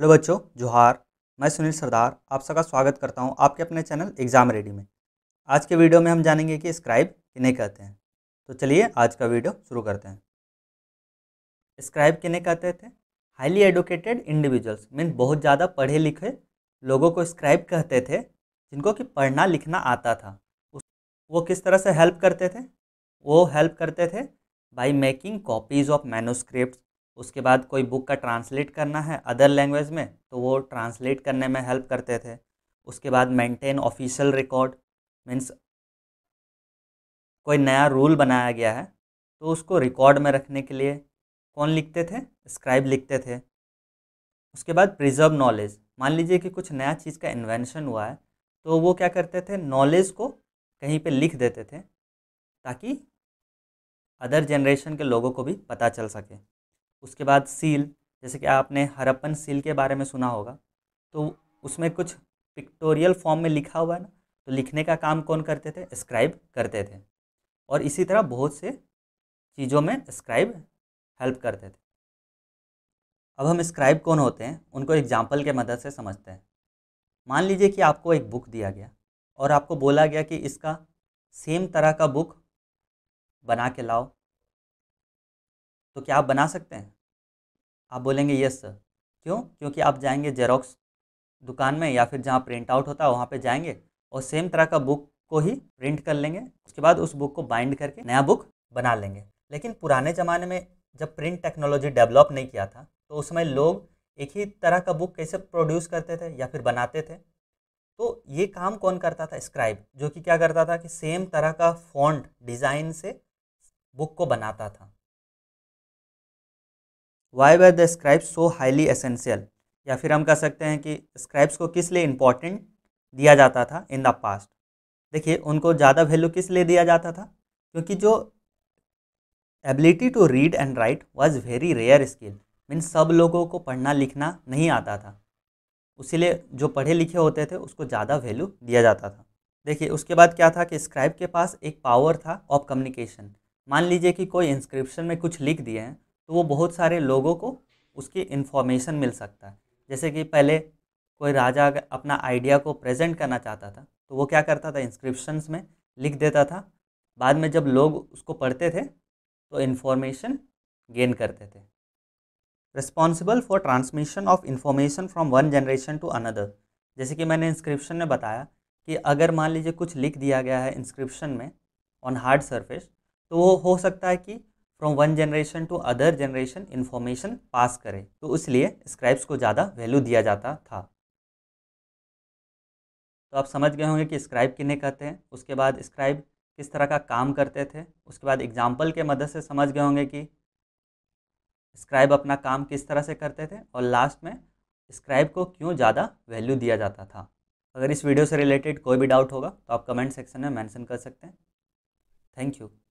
hello बच्चों जोहार मैं सुनील सरदार आप सबका स्वागत करता हूं आपके अपने चैनल एग्जाम रेडी में आज के वीडियो में हम जानेंगे कि स्क्राइब किन्हें कहते हैं तो चलिए आज का वीडियो शुरू करते हैं स्क्राइब किन्हें कहते थे हाईली एडुकेटेड इंडिविजुअल्स मीन बहुत ज़्यादा पढ़े लिखे लोगों को स्क्राइब कहते थे जिनको कि पढ़ना लिखना आता था वो किस तरह से हेल्प करते थे वो हेल्प करते थे by making copies of manuscript उसके बाद कोई बुक का ट्रांसलेट करना है अदर लैंग्वेज में तो वो ट्रांसलेट करने में हेल्प करते थे उसके बाद मेंटेन ऑफिशियल रिकॉर्ड मीन्स कोई नया रूल बनाया गया है तो उसको रिकॉर्ड में रखने के लिए कौन लिखते थे स्क्राइब लिखते थे उसके बाद प्रिजर्व नॉलेज मान लीजिए कि कुछ नया चीज़ का इन्वेंशन हुआ है तो वो क्या करते थे नॉलेज को कहीं पे लिख देते थे ताकि अदर जनरेशन के लोगों को भी पता चल सके उसके बाद सील जैसे कि आपने हरप्पन सील के बारे में सुना होगा तो उसमें कुछ पिक्टोरियल फॉर्म में लिखा हुआ है ना तो लिखने का काम कौन करते थे स्क्राइब करते थे और इसी तरह बहुत से चीज़ों में स्क्राइब हेल्प करते थे अब हम स्क्राइब कौन होते हैं उनको एग्जाम्पल के मदद से समझते हैं मान लीजिए कि आपको एक बुक दिया गया और आपको बोला गया कि इसका सेम तरह का बुक बना के लाओ तो क्या आप बना सकते हैं आप बोलेंगे यस सर क्यों क्योंकि आप जाएंगे जेरोक्स दुकान में या फिर जहाँ प्रिंट आउट होता है वहाँ पे जाएंगे और सेम तरह का बुक को ही प्रिंट कर लेंगे उसके बाद उस बुक को बाइंड करके नया बुक बना लेंगे लेकिन पुराने ज़माने में जब प्रिंट टेक्नोलॉजी डेवलप नहीं किया था तो उसमें लोग एक ही तरह का बुक कैसे प्रोड्यूस करते थे या फिर बनाते थे तो ये काम कौन करता था स्क्राइब जो कि क्या करता था कि सेम तरह का फॉन्ट डिज़ाइन से बुक को बनाता था why were the scribes so highly essential या फिर हम कह सकते हैं कि स्क्राइब्स को किस लिए इम्पॉर्टेंट दिया जाता था इन द पास्ट देखिए उनको ज़्यादा वैल्यू किस लिए दिया जाता था क्योंकि जो ability to read and write was very rare skill mean सब लोगों को पढ़ना लिखना नहीं आता था उसीलिए जो पढ़े लिखे होते थे उसको ज़्यादा वैल्यू दिया जाता था देखिए उसके बाद क्या था कि स्क्राइब के पास एक पावर था ऑफ कम्युनिकेशन मान लीजिए कि कोई इंस्क्रिप्शन में कुछ लिख दिए हैं तो वो बहुत सारे लोगों को उसकी इन्फॉर्मेशन मिल सकता है जैसे कि पहले कोई राजा अपना आइडिया को प्रेजेंट करना चाहता था तो वो क्या करता था इंस्क्रिप्शंस में लिख देता था बाद में जब लोग उसको पढ़ते थे तो इन्फॉर्मेशन गेन करते थे responsible for transmission of information from one generation to another जैसे कि मैंने इंस्क्रिप्शन में बताया कि अगर मान लीजिए कुछ लिख दिया गया है इंस्क्रिप्शन में ऑन हार्ड सर्फेस तो वो हो सकता है कि from one generation to other generation information pass करे तो इसलिए स्क्राइब्स को ज़्यादा वैल्यू दिया जाता था तो आप समझ गए होंगे कि स्क्राइब किन्हें कहते हैं उसके बाद स्क्राइब किस तरह का काम करते थे उसके बाद एग्जाम्पल के मदद से समझ गए होंगे कि स्क्राइब अपना काम किस तरह से करते थे और लास्ट में स्क्राइब को क्यों ज़्यादा वैल्यू दिया जाता था अगर इस वीडियो से रिलेटेड कोई भी डाउट होगा तो आप कमेंट सेक्शन में मेंशन कर सकते हैं थैंक यू